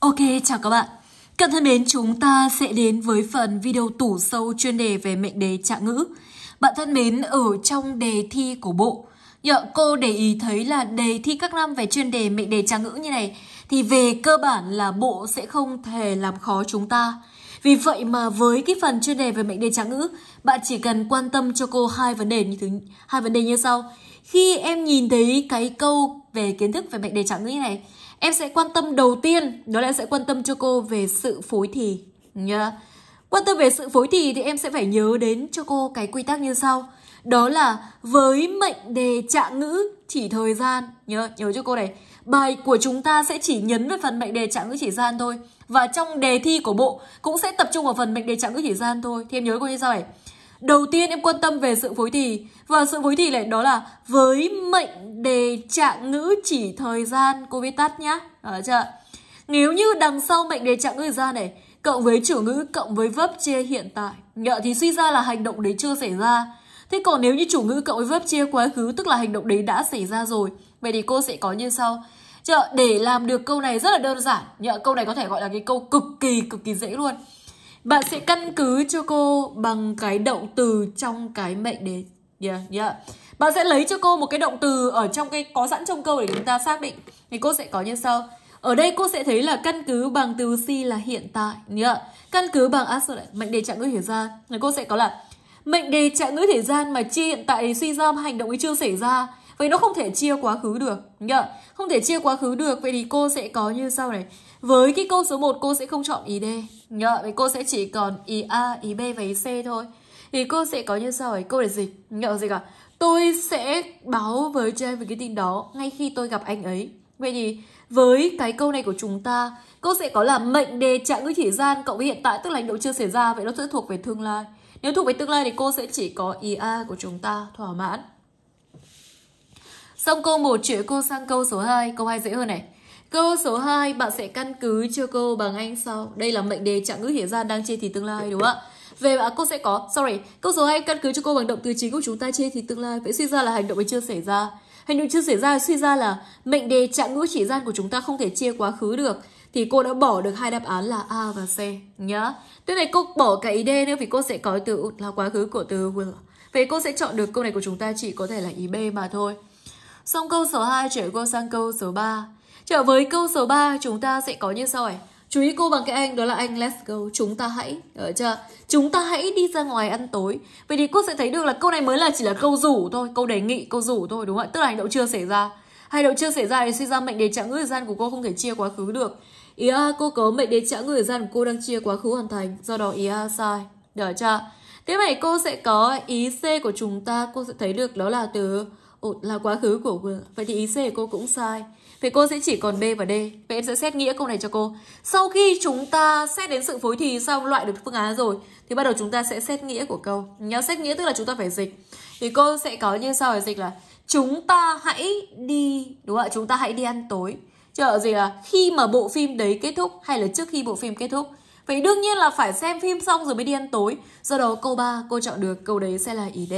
Ok, chào các bạn. Các thân mến, chúng ta sẽ đến với phần video tủ sâu chuyên đề về mệnh đề trạng ngữ. Bạn thân mến, ở trong đề thi của bộ, nhờ cô để ý thấy là đề thi các năm về chuyên đề mệnh đề trạng ngữ như này thì về cơ bản là bộ sẽ không thể làm khó chúng ta. Vì vậy mà với cái phần chuyên đề về mệnh đề trạng ngữ, bạn chỉ cần quan tâm cho cô hai vấn đề như thứ hai vấn đề như sau. Khi em nhìn thấy cái câu về kiến thức về mệnh đề trạng ngữ như này, em sẽ quan tâm đầu tiên đó là em sẽ quan tâm cho cô về sự phối thì nhá quan tâm về sự phối thì thì em sẽ phải nhớ đến cho cô cái quy tắc như sau đó là với mệnh đề trạng ngữ chỉ thời gian nhớ nhớ cho cô này bài của chúng ta sẽ chỉ nhấn vào phần mệnh đề trạng ngữ chỉ gian thôi và trong đề thi của bộ cũng sẽ tập trung vào phần mệnh đề trạng ngữ chỉ gian thôi thì em nhớ cô như sau này Đầu tiên em quan tâm về sự phối thì và sự phối thì lại đó là với mệnh đề trạng ngữ chỉ thời gian cô viết tắt nhá. Đó chưa? Nếu như đằng sau mệnh đề trạng ngữ ra này cộng với chủ ngữ cộng với vấp chia hiện tại nhợ thì suy ra là hành động đấy chưa xảy ra. Thế còn nếu như chủ ngữ cộng với vấp chia quá khứ tức là hành động đấy đã xảy ra rồi. Vậy thì cô sẽ có như sau. Chợ để làm được câu này rất là đơn giản. Nhợ câu này có thể gọi là cái câu cực kỳ cực kỳ dễ luôn. Bạn sẽ căn cứ cho cô bằng cái động từ trong cái mệnh đề. Yeah, yeah. Bạn sẽ lấy cho cô một cái động từ ở trong cái có sẵn trong câu để chúng ta xác định. Thì cô sẽ có như sau. Ở đây cô sẽ thấy là căn cứ bằng từ si là hiện tại. Yeah. Căn cứ bằng à, mệnh đề trạng ngữ thời gian. Rồi cô sẽ có là mệnh đề trạng ngữ thời gian mà chia hiện tại suy ra hành động ấy chưa xảy ra. Vậy nó không thể chia quá khứ được. Yeah. Không thể chia quá khứ được. Vậy thì cô sẽ có như sau này. Với cái câu số 1 cô sẽ không chọn ý D. Nhờ, vậy cô sẽ chỉ còn ý A, ý B và ý C thôi. Thì cô sẽ có như sau ấy, cô để dịch, nhờ gì cả Tôi sẽ báo với James về cái tin đó ngay khi tôi gặp anh ấy. Vậy thì với cái câu này của chúng ta, cô sẽ có là mệnh đề trạng ngữ chỉ gian cộng với hiện tại tức là hành động chưa xảy ra, vậy nó sẽ thuộc về tương lai. Nếu thuộc về tương lai thì cô sẽ chỉ có ý A của chúng ta thỏa mãn. Xong câu 1 chuyển cô sang câu số 2, câu 2 dễ hơn này. Câu số 2, bạn sẽ căn cứ cho cô bằng anh sau. Đây là mệnh đề trạng ngữ hiện gian đang chia thì tương lai đúng không ạ? Về bạn cô sẽ có, sorry, câu số 2 căn cứ cho cô bằng động từ chính của chúng ta chia thì tương lai. Vậy suy ra là hành động ấy chưa xảy ra. Hành động chưa xảy ra suy ra là mệnh đề trạng ngữ chỉ gian của chúng ta không thể chia quá khứ được thì cô đã bỏ được hai đáp án là A và C nhá. Tiếp này cô bỏ cả ý D nữa vì cô sẽ có từ là quá khứ của từ will. Vậy cô sẽ chọn được câu này của chúng ta chỉ có thể là ý B mà thôi. Xong câu số 2 chuyển qua sang câu số 3. Trở với câu số 3 chúng ta sẽ có như sau này. Chú ý cô bằng cái anh đó là anh let's go Chúng ta hãy, được chưa? Chúng ta hãy đi ra ngoài ăn tối Vậy thì cô sẽ thấy được là câu này mới là chỉ là câu rủ thôi Câu đề nghị, câu rủ thôi đúng không ạ? Tức là hành động chưa xảy ra Hành động chưa xảy ra thì suy ra mệnh đề trạng người thời gian của cô không thể chia quá khứ được Ý a à, cô có mệnh đề trạng người thời gian của cô đang chia quá khứ hoàn thành Do đó ý a à, sai, được chưa? Thế vậy cô sẽ có ý C của chúng ta Cô sẽ thấy được đó là từ Ổn là quá khứ của vừa. Vậy thì ý C của cô cũng sai. Vậy cô sẽ chỉ còn B và D. Vậy em sẽ xét nghĩa câu này cho cô. Sau khi chúng ta xét đến sự phối thì xong loại được phương án rồi thì bắt đầu chúng ta sẽ xét nghĩa của câu. Nhớ xét nghĩa tức là chúng ta phải dịch. Thì cô sẽ có như sau là dịch là chúng ta hãy đi đúng không ạ? Chúng ta hãy đi ăn tối. Chờ gì là khi mà bộ phim đấy kết thúc hay là trước khi bộ phim kết thúc. Vậy đương nhiên là phải xem phim xong rồi mới đi ăn tối. Do đó câu 3 cô chọn được câu đấy sẽ là ý D.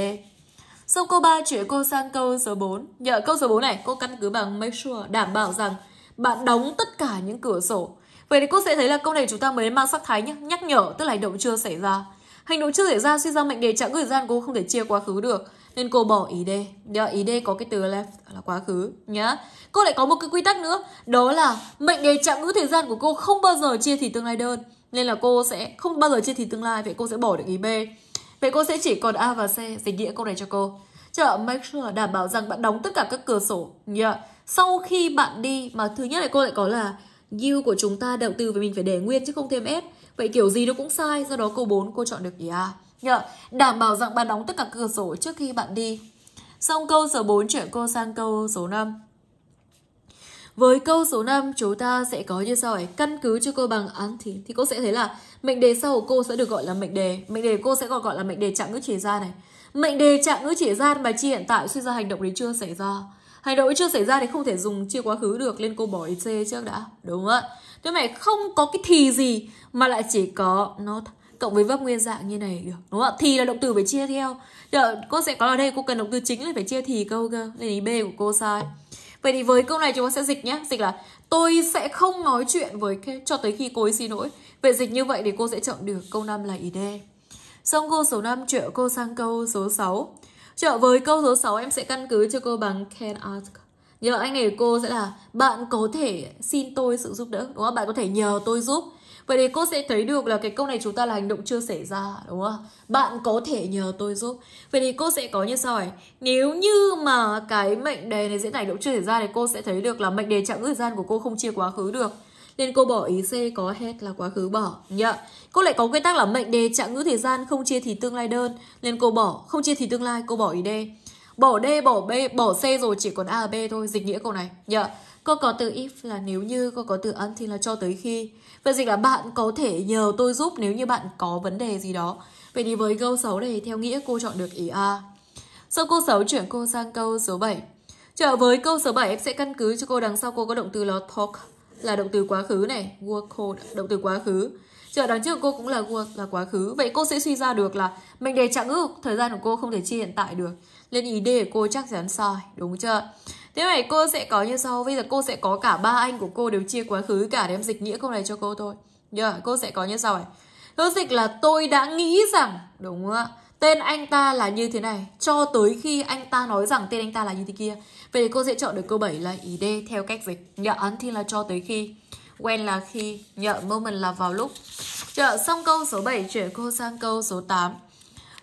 Xong câu ba chuyển cô sang câu số 4. Nhờ câu số 4 này, cô căn cứ bằng make sure, đảm bảo rằng bạn đóng tất cả những cửa sổ. Vậy thì cô sẽ thấy là câu này chúng ta mới mang sắc thái nhé. Nhắc nhở, tức là hành động chưa xảy ra. Hành động chưa xảy ra suy ra mệnh đề chẳng có thời gian cô không thể chia quá khứ được. Nên cô bỏ ý đề. Đó, ý đề có cái từ left là quá khứ nhá. Cô lại có một cái quy tắc nữa. Đó là mệnh đề chạm ngữ thời gian của cô không bao giờ chia thì tương lai đơn. Nên là cô sẽ không bao giờ chia thì tương lai. Vậy cô sẽ bỏ được ý B. Vậy cô sẽ chỉ còn A và C, dịch nghĩa câu này cho cô. Chợ make sure đảm bảo rằng bạn đóng tất cả các cửa sổ. Yeah. Dạ. Sau khi bạn đi, mà thứ nhất là cô lại có là you của chúng ta đầu tư với mình phải để nguyên chứ không thêm s. Vậy kiểu gì nó cũng sai, do đó câu 4 cô chọn được gì A. Yeah. Đảm bảo rằng bạn đóng tất cả cửa sổ trước khi bạn đi. Xong câu số 4 chuyển cô sang câu số 5. Với câu số 5 chúng ta sẽ có như sau ấy, căn cứ cho cô bằng án thính thì cô sẽ thấy là mệnh đề sau của cô sẽ được gọi là mệnh đề, mệnh đề cô sẽ còn gọi là mệnh đề trạng ngữ chỉ ra này. Mệnh đề trạng ngữ chỉ ra mà chi hiện tại suy ra hành động đấy chưa xảy ra. Hành động ấy chưa xảy ra thì không thể dùng chia quá khứ được nên cô bỏ ý C trước đã. Đúng không ạ. Thế mày không có cái thì gì mà lại chỉ có nó cộng với vấp nguyên dạng như này được đúng không ạ thì là động từ phải chia theo giờ cô sẽ có ở đây cô cần động từ chính là phải chia thì câu cơ nên ý b của cô sai Vậy thì với câu này chúng ta sẽ dịch nhé. Dịch là tôi sẽ không nói chuyện với Kate cho tới khi cô ấy xin lỗi. Vậy dịch như vậy thì cô sẽ chọn được câu 5 là ý D. Xong câu số 5 trợ cô sang câu số 6. Trợ với câu số 6 em sẽ căn cứ cho cô bằng can ask. Nhờ anh ấy cô sẽ là bạn có thể xin tôi sự giúp đỡ. Đúng không? Bạn có thể nhờ tôi giúp. Vậy thì cô sẽ thấy được là cái câu này chúng ta là hành động chưa xảy ra đúng không? Bạn có thể nhờ tôi giúp. Vậy thì cô sẽ có như sau này. Nếu như mà cái mệnh đề này diễn hành động chưa xảy ra thì cô sẽ thấy được là mệnh đề chặng thời gian của cô không chia quá khứ được. Nên cô bỏ ý C có hết là quá khứ bỏ nhá. Cô lại có quy tắc là mệnh đề chạm ngữ thời gian không chia thì tương lai đơn Nên cô bỏ Không chia thì tương lai cô bỏ ý D Bỏ D bỏ B bỏ C rồi chỉ còn A và B thôi Dịch nghĩa câu này nhá. Cô có từ if là nếu như, cô có từ ăn thì là cho tới khi. Vậy dịch là bạn có thể nhờ tôi giúp nếu như bạn có vấn đề gì đó. Vậy thì với câu 6 này theo nghĩa cô chọn được ý A. Sau câu 6 chuyển cô sang câu số 7. Trở với câu số 7 em sẽ căn cứ cho cô đằng sau cô có động từ là talk là động từ quá khứ này, work code động từ quá khứ. Trở đằng trước cô cũng là work là quá khứ. Vậy cô sẽ suy ra được là mình để trạng ước thời gian của cô không thể chia hiện tại được. Nên ý D của cô chắc chắn sai, đúng chưa? thế này cô sẽ có như sau bây giờ cô sẽ có cả ba anh của cô đều chia quá khứ cả để em dịch nghĩa câu này cho cô thôi nhờ yeah, cô sẽ có như sau này Hữu dịch là tôi đã nghĩ rằng Đúng không ạ? Tên anh ta là như thế này Cho tới khi anh ta nói rằng tên anh ta là như thế kia Vậy thì cô sẽ chọn được câu 7 là ý D theo cách dịch Nhờ thì là cho tới khi quen là khi Nhờ moment là vào lúc Chợ xong câu số 7 chuyển cô sang câu số 8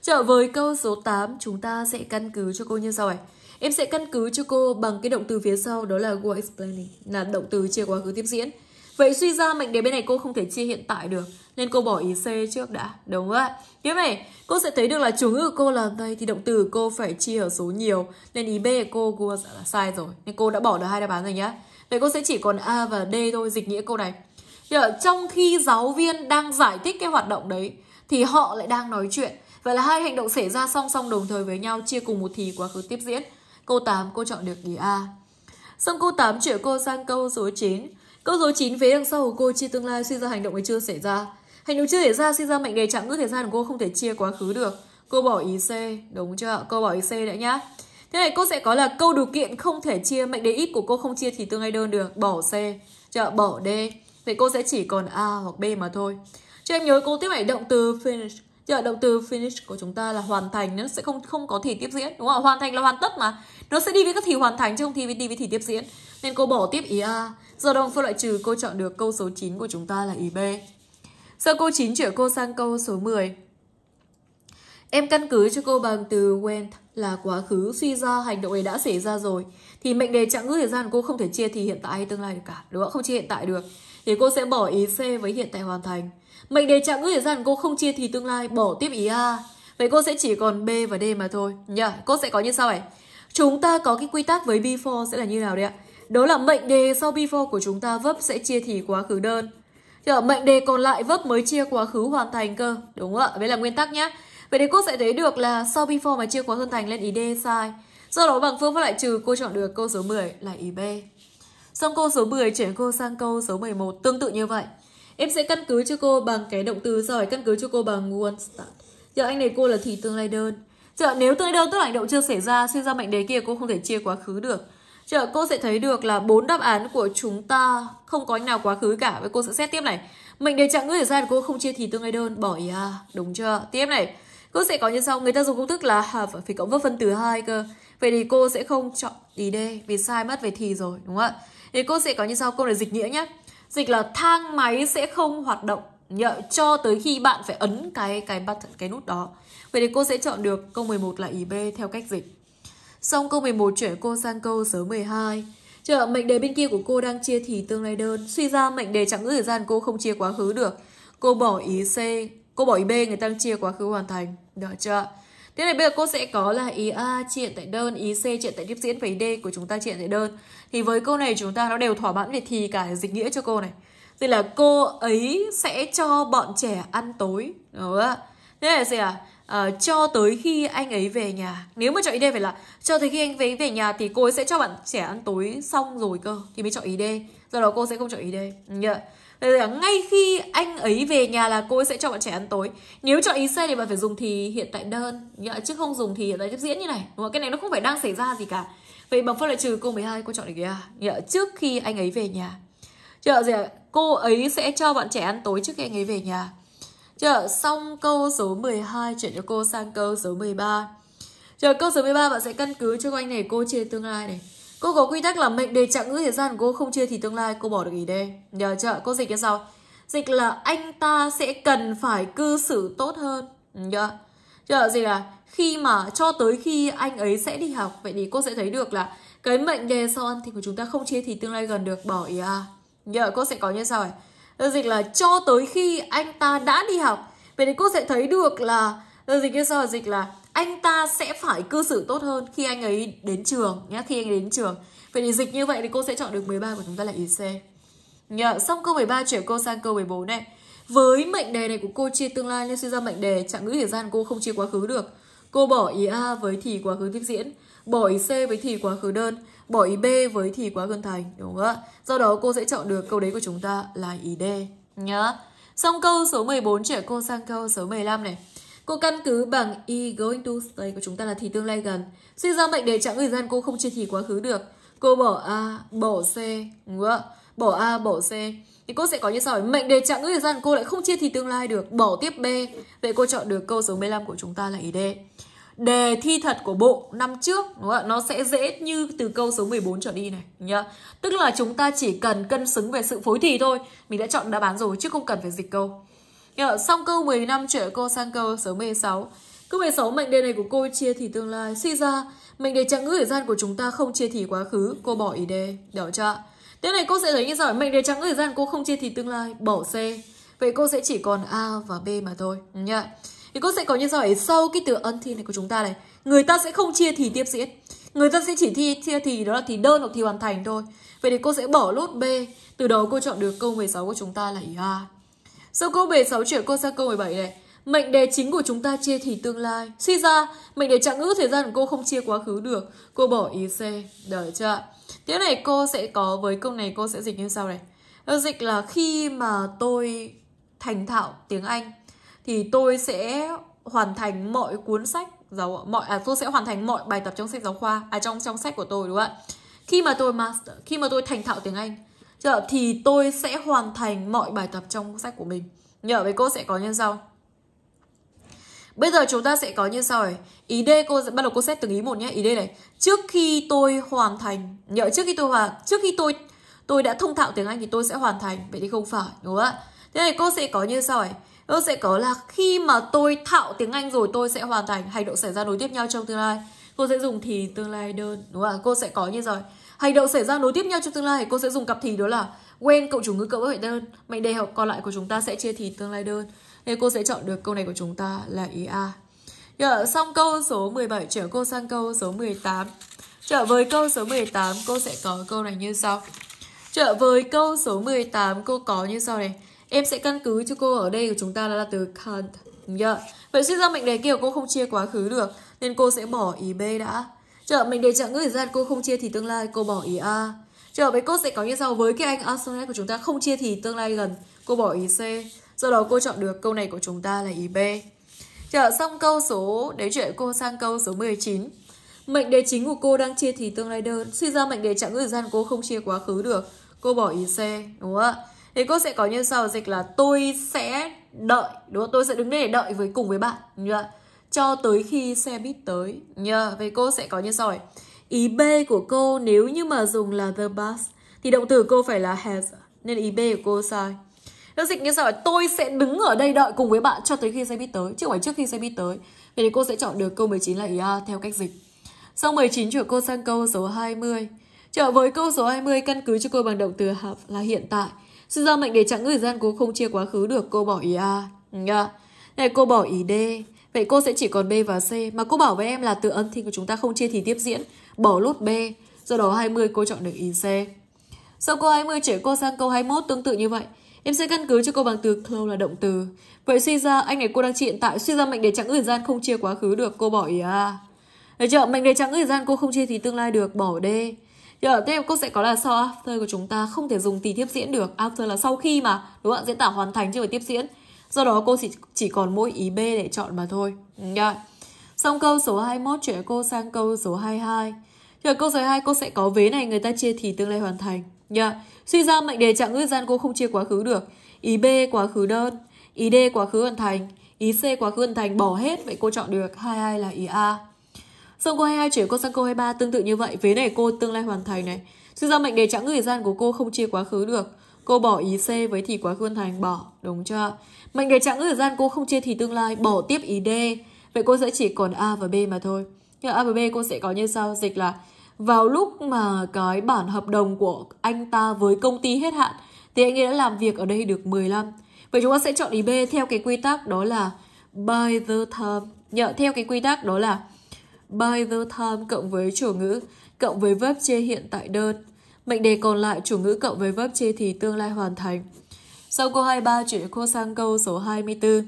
Trở với câu số 8 chúng ta sẽ căn cứ cho cô như sau này Em sẽ căn cứ cho cô bằng cái động từ phía sau đó là go explaining, là động từ chia quá khứ tiếp diễn. Vậy suy ra mệnh đề bên này cô không thể chia hiện tại được Nên cô bỏ ý C trước đã Đúng không ạ? Tiếp này cô sẽ thấy được là chủ ngữ của cô là đây Thì động từ cô phải chia ở số nhiều Nên ý B của cô, cô là sai rồi Nên cô đã bỏ được hai đáp án rồi nhá Vậy cô sẽ chỉ còn A và D thôi dịch nghĩa câu này thì Trong khi giáo viên đang giải thích cái hoạt động đấy Thì họ lại đang nói chuyện Vậy là hai hành động xảy ra song song đồng thời với nhau Chia cùng một thì quá khứ tiếp diễn Câu 8 cô chọn được ý A. Xong câu 8 chuyển cô sang câu số 9. Câu số 9 vế đằng sau của cô chia tương lai suy ra hành động ấy chưa xảy ra. Hành động chưa xảy ra suy ra mệnh đề chạm ngước thời gian của cô không thể chia quá khứ được. Cô bỏ ý C, đúng chưa ạ? Cô bỏ ý C đã nhá. Thế này cô sẽ có là câu điều kiện không thể chia mệnh đề ít của cô không chia thì tương lai đơn được. Bỏ C, chợ bỏ D. Vậy cô sẽ chỉ còn A hoặc B mà thôi. Cho em nhớ cô tiếp hành động từ finish giờ động từ finish của chúng ta là hoàn thành nó sẽ không không có thì tiếp diễn đúng không hoàn thành là hoàn tất mà nó sẽ đi với các thì hoàn thành chứ không thì đi với thì tiếp diễn nên cô bỏ tiếp ý a giờ đồng phương loại trừ cô chọn được câu số 9 của chúng ta là ý b giờ câu 9 chuyển cô sang câu số 10 Em căn cứ cho cô bằng từ went là quá khứ suy ra hành động ấy đã xảy ra rồi thì mệnh đề trạng ngữ thời gian cô không thể chia thì hiện tại hay tương lai được cả đúng không không chia hiện tại được thì cô sẽ bỏ ý c với hiện tại hoàn thành Mệnh đề chạm ngữ thời gian cô không chia thì tương lai bỏ tiếp ý A. Vậy cô sẽ chỉ còn B và D mà thôi. Nhờ, yeah, cô sẽ có như sau này. Chúng ta có cái quy tắc với before sẽ là như nào đấy ạ? Đó là mệnh đề sau before của chúng ta vấp sẽ chia thì quá khứ đơn. Chờ mệnh đề còn lại vấp mới chia quá khứ hoàn thành cơ. Đúng không ạ? vậy là nguyên tắc nhé. Vậy thì cô sẽ thấy được là sau before mà chia quá hơn thành lên ý D sai. Do đó bằng phương pháp lại trừ cô chọn được câu số 10 là ý B. Xong câu số 10 chuyển cô sang câu số 11 tương tự như vậy. Em sẽ căn cứ cho cô bằng cái động từ rồi căn cứ cho cô bằng one start. Giờ anh này cô là thì tương lai đơn. Giờ nếu tương lai đơn tức là hành động chưa xảy ra, suy ra mệnh đề kia cô không thể chia quá khứ được. Giờ cô sẽ thấy được là bốn đáp án của chúng ta không có anh nào quá khứ cả. Vậy cô sẽ xét tiếp này. Mệnh đề trạng ngữ xảy ra cô không chia thì tương lai đơn, bỏ ý à. Đúng chưa? Tiếp này. Cô sẽ có như sau, người ta dùng công thức là phải cộng với phân từ hai cơ. Vậy thì cô sẽ không chọn ý D vì sai mất về thì rồi, đúng không ạ? Thì cô sẽ có như sau, cô để dịch nghĩa nhé dịch là thang máy sẽ không hoạt động nhờ, cho tới khi bạn phải ấn cái cái button cái nút đó vậy thì cô sẽ chọn được câu 11 là ý B theo cách dịch xong câu 11 chuyển cô sang câu số 12 chờ mệnh đề bên kia của cô đang chia thì tương lai đơn suy ra mệnh đề chẳng ngữ thời gian cô không chia quá khứ được cô bỏ ý C cô bỏ ý B người ta đang chia quá khứ hoàn thành được chưa Thế này bây giờ cô sẽ có là ý A à, triện tại đơn, ý C triện tại tiếp diễn và ý D của chúng ta triện tại đơn. Thì với câu này chúng ta nó đều thỏa mãn về thì cả dịch nghĩa cho cô này. Thì là cô ấy sẽ cho bọn trẻ ăn tối. Đúng không? ạ Thế này là gì à? À, cho tới khi anh ấy về nhà Nếu mà chọn ý D phải là Cho tới khi anh ấy về nhà thì cô ấy sẽ cho bạn trẻ ăn tối xong rồi cơ Thì mới chọn ý D Do đó cô sẽ không chọn ý D yeah. Dạ là ngay khi anh ấy về nhà là cô ấy sẽ cho bọn trẻ ăn tối Nếu chọn ý C thì bạn phải dùng thì hiện tại đơn Chứ không dùng thì hiện tại tiếp diễn như này đúng không? Cái này nó không phải đang xảy ra gì cả Vậy bằng phân loại trừ cô 12 cô chọn được kia à? Trước khi anh ấy về nhà Chờ gì ạ? Cô ấy sẽ cho bọn trẻ ăn tối trước khi anh ấy về nhà Chờ xong câu số 12 chuyển cho cô sang câu số 13 Chờ câu số 13 bạn sẽ căn cứ cho anh này cô chia tương lai này Cô có quy tắc là mệnh đề trạng ngữ thời gian cô không chia thì tương lai cô bỏ được ý đề. Nhờ chợ cô dịch cái sao? Dịch là anh ta sẽ cần phải cư xử tốt hơn. Nhờ. Chợ gì là khi mà cho tới khi anh ấy sẽ đi học vậy thì cô sẽ thấy được là cái mệnh đề sau ăn thì của chúng ta không chia thì tương lai gần được bỏ ý à. Nhờ cô sẽ có như sau ấy ờ, Dịch là cho tới khi anh ta đã đi học. Vậy thì cô sẽ thấy được là ờ, dịch như sau dịch là anh ta sẽ phải cư xử tốt hơn khi anh ấy đến trường nhé khi anh ấy đến trường vậy thì dịch như vậy thì cô sẽ chọn được 13 của chúng ta là c nhờ xong câu 13 chuyển cô sang câu 14 này với mệnh đề này của cô chia tương lai nên suy ra mệnh đề trạng ngữ thời gian cô không chia quá khứ được cô bỏ ý A với thì quá khứ tiếp diễn bỏ ý C với thì quá khứ đơn bỏ ý B với thì quá khứ thành đúng không ạ do đó cô sẽ chọn được câu đấy của chúng ta là ý D nhá xong câu số 14 chuyển cô sang câu số 15 này Cô căn cứ bằng e going to stay của chúng ta là thì tương lai gần. Suy ra mệnh đề chẳng người gian cô không chia thì quá khứ được. Cô bỏ A, bỏ C, đúng không? Bỏ A, bỏ C. Thì cô sẽ có như sau. Mệnh đề chẳng người gian cô lại không chia thì tương lai được. Bỏ tiếp B. Vậy cô chọn được câu số 15 của chúng ta là ý D. Đề thi thật của bộ năm trước đúng không? nó sẽ dễ như từ câu số 14 trở đi này nhá. Tức là chúng ta chỉ cần cân xứng về sự phối thì thôi. Mình đã chọn đáp án rồi chứ không cần phải dịch câu. Rồi, xong câu 15 chuyển cô sang câu số 16. Câu 16 mệnh đề này của cô chia thì tương lai. Suy ra, mệnh đề trạng ngữ thời gian của chúng ta không chia thì quá khứ, cô bỏ ý đề. Được chưa? Tiếp này cô sẽ lấy như sau, mệnh đề trạng ngữ thời gian cô không chia thì tương lai, bỏ C. Vậy cô sẽ chỉ còn A và B mà thôi. Nhạ. Thì cô sẽ có như sau ấy, sau cái từ ân thi này của chúng ta này, người ta sẽ không chia thì tiếp diễn. Người ta sẽ chỉ thi chia thì đó là thì đơn hoặc thì hoàn thành thôi. Vậy thì cô sẽ bỏ lốt B. Từ đó cô chọn được câu 16 của chúng ta là ý A. Sau câu 16 chuyển cô sang câu 17 này. Mệnh đề chính của chúng ta chia thì tương lai. Suy ra, mệnh đề trạng ngữ thời gian của cô không chia quá khứ được. Cô bỏ ý C. Đợi chưa Tiếp này cô sẽ có với câu này cô sẽ dịch như sau này. Ờ, dịch là khi mà tôi thành thạo tiếng Anh thì tôi sẽ hoàn thành mọi cuốn sách giáo mọi à tôi sẽ hoàn thành mọi bài tập trong sách giáo khoa à trong trong sách của tôi đúng không ạ? Khi mà tôi master, khi mà tôi thành thạo tiếng Anh chưa? thì tôi sẽ hoàn thành mọi bài tập trong sách của mình nhờ với cô sẽ có như sau Bây giờ chúng ta sẽ có như sau này. Ý D cô bắt đầu cô xét từng ý một nhé. Ý D này. Trước khi tôi hoàn thành, nhờ trước khi tôi hoàn, trước khi tôi tôi đã thông thạo tiếng Anh thì tôi sẽ hoàn thành. Vậy thì không phải, đúng không ạ? Thế này cô sẽ có như sau ấy Cô sẽ có là khi mà tôi thạo tiếng Anh rồi tôi sẽ hoàn thành hành động xảy ra nối tiếp nhau trong tương lai. Cô sẽ dùng thì tương lai đơn, đúng không ạ? Cô sẽ có như rồi. Hành động xảy ra nối tiếp nhau trong tương lai, cô sẽ dùng cặp thì đó là quên cậu chủ ngữ cậu với mệnh đơn. Mệnh đề học còn lại của chúng ta sẽ chia thì tương lai đơn. Nên cô sẽ chọn được câu này của chúng ta là ý A. Giờ dạ, xong câu số 17 trở cô sang câu số 18. Trở dạ, với câu số 18 cô sẽ có câu này như sau. Trở dạ, với câu số 18 cô có như sau này. Em sẽ căn cứ cho cô ở đây của chúng ta là từ can't. Yeah. Vậy suy ra mệnh đề kia của cô không chia quá khứ được nên cô sẽ bỏ ý B đã. Trở mình để chọn người gian cô không chia thì tương lai cô bỏ ý A. À. với cô sẽ có như sau với cái anh Arsenal của chúng ta không chia thì tương lai gần, cô bỏ ý C. Do đó cô chọn được câu này của chúng ta là ý B. Trở xong câu số, đấy chuyện cô sang câu số 19. Mệnh đề chính của cô đang chia thì tương lai đơn. Suy ra mệnh đề trạng ngữ gian cô không chia quá khứ được. Cô bỏ ý C, đúng không ạ? Thì cô sẽ có như sau dịch là tôi sẽ đợi, đúng không? Tôi sẽ đứng đây để đợi với cùng với bạn, như vậy cho tới khi xe buýt tới. Nhờ, yeah, vậy cô sẽ có như sau. Ý B của cô nếu như mà dùng là the bus thì động từ cô phải là has nên ý B của cô sai. Nó dịch như sau tôi sẽ đứng ở đây đợi cùng với bạn cho tới khi xe buýt tới chứ không phải trước khi xe buýt tới. Vậy thì cô sẽ chọn được câu 19 là ý A theo cách dịch. Sau 19 chuyển cô sang câu số 20. Trở với câu số 20 căn cứ cho cô bằng động từ have là hiện tại. Sự ra mệnh để chẵn thời gian cô không chia quá khứ được cô bỏ ý A. Nha. Yeah. Này cô bỏ ý D. Vậy cô sẽ chỉ còn B và C Mà cô bảo với em là từ âm thanh của chúng ta không chia thì tiếp diễn Bỏ lốt B Do đó 20 cô chọn được ý C Sau câu 20 chuyển cô sang câu 21 tương tự như vậy Em sẽ căn cứ cho cô bằng từ close là động từ Vậy suy ra anh này cô đang trị hiện tại Suy ra mệnh đề trắng thời gian không chia quá khứ được Cô bỏ ý à Được chưa? Mệnh đề trắng thời gian cô không chia thì tương lai được Bỏ D Giờ tiếp cô sẽ có là sau after của chúng ta không thể dùng thì tiếp diễn được. After là sau khi mà, đúng không Diễn tả hoàn thành chứ phải tiếp diễn. Do đó cô chỉ, chỉ còn mỗi ý B để chọn mà thôi. Yeah. Xong câu số 21 chuyển cô sang câu số 22. Chờ câu số 2 cô sẽ có vế này người ta chia thì tương lai hoàn thành. Yeah. Suy ra mệnh đề trạng ngữ gian cô không chia quá khứ được. Ý B quá khứ đơn, ý D quá khứ hoàn thành, ý C quá khứ hoàn thành bỏ hết vậy cô chọn được 22 là ý A. Xong cô 22 chuyển cô sang câu 23 tương tự như vậy, vế này cô tương lai hoàn thành này. Suy ra mệnh đề trạng ngữ gian của cô không chia quá khứ được. Cô bỏ ý C với thì quá khôn thành bỏ, đúng chưa? Mệnh đề chẵn thời gian cô không chia thì tương lai, bỏ tiếp ý D. Vậy cô sẽ chỉ còn A và B mà thôi. Nhưng A và B cô sẽ có như sau, dịch là vào lúc mà cái bản hợp đồng của anh ta với công ty hết hạn thì anh ấy đã làm việc ở đây được 15. Vậy chúng ta sẽ chọn ý B theo cái quy tắc đó là by the time. Nhờ theo cái quy tắc đó là by the time cộng với chủ ngữ cộng với verb chia hiện tại đơn Mệnh đề còn lại chủ ngữ cộng với verb chia thì tương lai hoàn thành. Sau câu 23, chuyển cô sang câu số 24.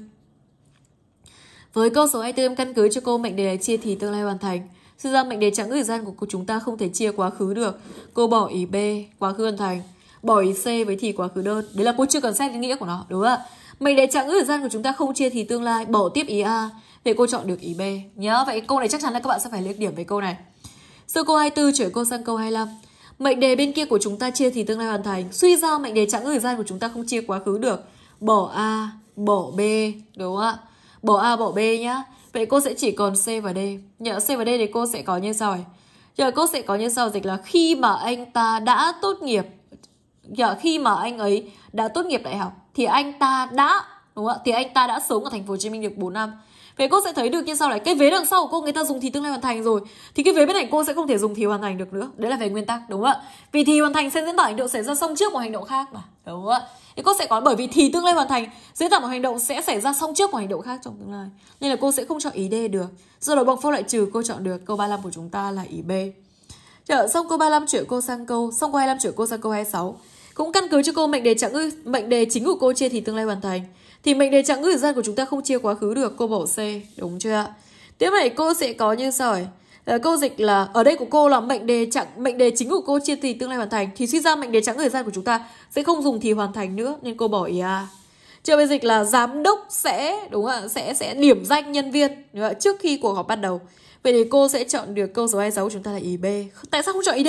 Với câu số 24 em căn cứ cho cô mệnh đề là chia thì tương lai hoàn thành. Sự ra mệnh đề trắng thời gian của chúng ta không thể chia quá khứ được. Cô bỏ ý B, quá khứ hoàn thành. Bỏ ý C với thì quá khứ đơn. Đấy là cô chưa cần xét đến nghĩa của nó, đúng không ạ? Mệnh đề trắng thời gian của chúng ta không chia thì tương lai, bỏ tiếp ý A. Vậy cô chọn được ý B. Nhớ, vậy câu này chắc chắn là các bạn sẽ phải lên điểm với câu này. Sau câu 24 chuyển cô sang câu 25. Mệnh đề bên kia của chúng ta chia thì tương lai hoàn thành. Suy ra mệnh đề chẵn thời gian của chúng ta không chia quá khứ được. Bỏ A, bỏ B, đúng không ạ? Bỏ A, bỏ B nhá. Vậy cô sẽ chỉ còn C và D. Nhờ C và D thì cô sẽ có như sau này. Giờ cô sẽ có như sau dịch là khi mà anh ta đã tốt nghiệp Giờ khi mà anh ấy đã tốt nghiệp đại học Thì anh ta đã đúng không ạ thì anh ta đã sống ở thành phố hồ chí minh được 4 năm Vậy cô sẽ thấy được như sau này Cái vế đằng sau của cô người ta dùng thì tương lai hoàn thành rồi Thì cái vế bên này cô sẽ không thể dùng thì hoàn thành được nữa Đấy là về nguyên tắc đúng không ạ Vì thì hoàn thành sẽ diễn tả hành động xảy ra song trước một hành động khác mà Đúng không ạ Thì cô sẽ có bởi vì thì tương lai hoàn thành Diễn tả một hành động sẽ xảy ra song trước một hành động khác trong tương lai Nên là cô sẽ không chọn ý D được Do đó bằng phô lại trừ cô chọn được câu 35 của chúng ta là ý B Trở xong câu 35 chuyển cô sang câu Xong câu 25 chuyển cô sang câu 26 cũng căn cứ cho cô mệnh đề trạng ngữ mệnh đề chính của cô chia thì tương lai hoàn thành thì mệnh đề chẵn gửi dân của chúng ta không chia quá khứ được cô bổ C đúng chưa ạ tiếp này cô sẽ có như sỏi à, ờ, câu dịch là ở đây của cô là mệnh đề chẵn mệnh đề chính của cô chia thì tương lai hoàn thành thì suy ra mệnh đề chẵn gửi dân của chúng ta sẽ không dùng thì hoàn thành nữa nên cô bỏ ý à chưa bây dịch là giám đốc sẽ đúng ạ sẽ sẽ điểm danh nhân viên đúng không? trước khi cuộc họp bắt đầu vậy thì cô sẽ chọn được câu số 26 của chúng ta là ý B tại sao không chọn ý D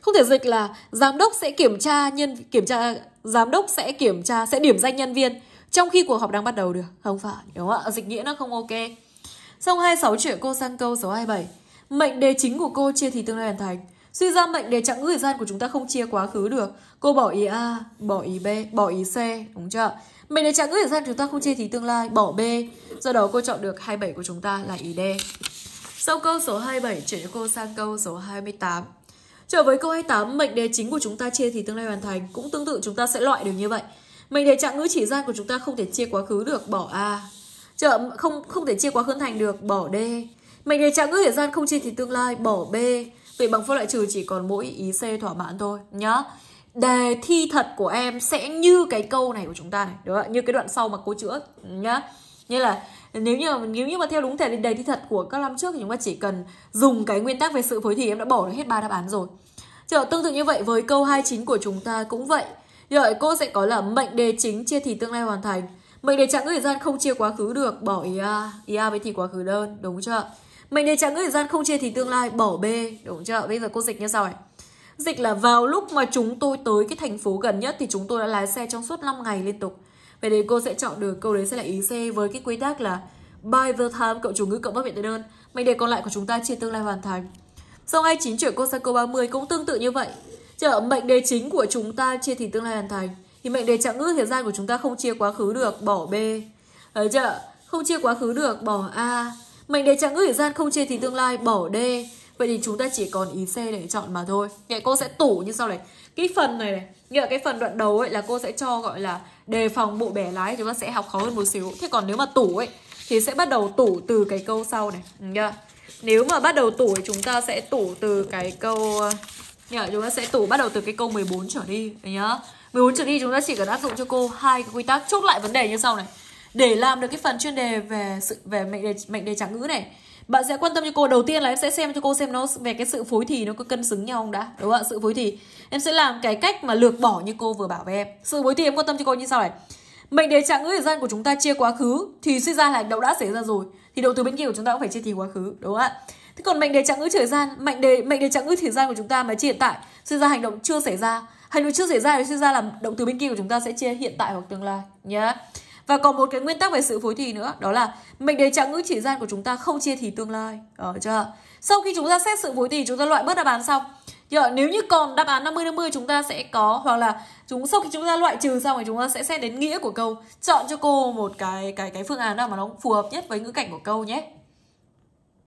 không thể dịch là giám đốc sẽ kiểm tra nhân kiểm tra giám đốc sẽ kiểm tra sẽ điểm danh nhân viên trong khi cuộc họp đang bắt đầu được không phải đúng không ạ dịch nghĩa nó không ok xong 26 chuyển cô sang câu số 27 mệnh đề chính của cô chia thì tương lai hoàn thành suy ra mệnh đề chặng thời gian của chúng ta không chia quá khứ được cô bỏ ý a bỏ ý b bỏ ý c đúng chưa mệnh đề chặng thời gian chúng ta không chia thì tương lai bỏ b do đó cô chọn được 27 của chúng ta là ý d sau câu số 27 chuyển cho cô sang câu số 28 Trở với câu 28, mệnh đề chính của chúng ta chia thì tương lai hoàn thành. Cũng tương tự chúng ta sẽ loại được như vậy. Mình thấy trạng ngữ chỉ ra của chúng ta không thể chia quá khứ được, bỏ A. Chậm không không thể chia quá khứ thành được, bỏ D. Mình thấy trạng ngữ thời gian không chia thì tương lai, bỏ B. Vậy bằng phương loại trừ chỉ còn mỗi ý C thỏa mãn thôi nhá. Đề thi thật của em sẽ như cái câu này của chúng ta này, đúng không? Như cái đoạn sau mà cô chữa nhá. Như là nếu như mà nếu như mà theo đúng thể đề thi thật của các năm trước thì chúng ta chỉ cần dùng cái nguyên tắc về sự phối thì em đã bỏ được hết ba đáp án rồi. Chờ tương tự như vậy với câu 29 của chúng ta cũng vậy. Vậy cô sẽ có là mệnh đề chính chia thì tương lai hoàn thành. Mệnh đề chạm ngữ thời gian không chia quá khứ được, bỏ ý A, ý A với thì quá khứ đơn, đúng chưa? Mệnh đề chạm ngữ thời gian không chia thì tương lai, bỏ B, đúng chưa? Bây giờ cô dịch như sau này. Dịch là vào lúc mà chúng tôi tới cái thành phố gần nhất thì chúng tôi đã lái xe trong suốt 5 ngày liên tục. Vậy thì cô sẽ chọn được câu đấy sẽ là ý C với cái quy tắc là by the time cậu chủ ngữ cậu bất viện tới đơn. Mệnh đề còn lại của chúng ta chia tương lai hoàn thành. Sau 29 chuyển cô sang câu 30 cũng tương tự như vậy, Chờ mệnh đề chính của chúng ta chia thì tương lai hoàn thành. Thì mệnh đề trạng ngữ hiện gian của chúng ta không chia quá khứ được, bỏ B. Đấy chưa? Không chia quá khứ được, bỏ A. Mệnh đề trạng ngữ hiện gian không chia thì tương lai, bỏ D. Vậy thì chúng ta chỉ còn ý C để chọn mà thôi. Vậy cô sẽ tủ như sau này. Cái phần này này, nghĩa cái phần đoạn đầu ấy là cô sẽ cho gọi là đề phòng bộ bẻ lái chúng ta sẽ học khó hơn một xíu. Thế còn nếu mà tủ ấy thì sẽ bắt đầu tủ từ cái câu sau này. Nhá. Nếu mà bắt đầu tủ thì chúng ta sẽ tủ từ cái câu nhưng chúng ta sẽ tủ bắt đầu từ cái câu 14 trở đi nhá. 14 trở đi chúng ta chỉ cần áp dụng cho cô hai cái quy tắc chốt lại vấn đề như sau này. Để làm được cái phần chuyên đề về sự về mệnh đề mệnh đề trạng ngữ này, bạn sẽ quan tâm cho cô đầu tiên là em sẽ xem cho cô xem nó về cái sự phối thì nó có cân xứng nhau không đã đúng không ạ sự phối thì em sẽ làm cái cách mà lược bỏ như cô vừa bảo với em sự phối thì em quan tâm cho cô như sau này mệnh đề trạng ngữ thời gian của chúng ta chia quá khứ thì suy ra là hành động đã xảy ra rồi thì động từ bên kia của chúng ta cũng phải chia thì quá khứ đúng không ạ thế còn mệnh đề trạng ngữ thời gian mệnh đề mệnh đề trạng ngữ thời gian của chúng ta mà chia hiện tại suy ra hành động chưa xảy ra hành động chưa xảy ra thì suy ra là động từ bên kia của chúng ta sẽ chia hiện tại hoặc tương lai nhé và còn một cái nguyên tắc về sự phối thì nữa đó là mệnh đề trạng ngữ chỉ gian của chúng ta không chia thì tương lai ờ chưa sau khi chúng ta xét sự phối thì chúng ta loại bớt đáp án xong giờ nếu như còn đáp án 50 50 chúng ta sẽ có hoặc là chúng sau khi chúng ta loại trừ xong thì chúng ta sẽ xét đến nghĩa của câu chọn cho cô một cái cái cái phương án nào mà nó phù hợp nhất với ngữ cảnh của câu nhé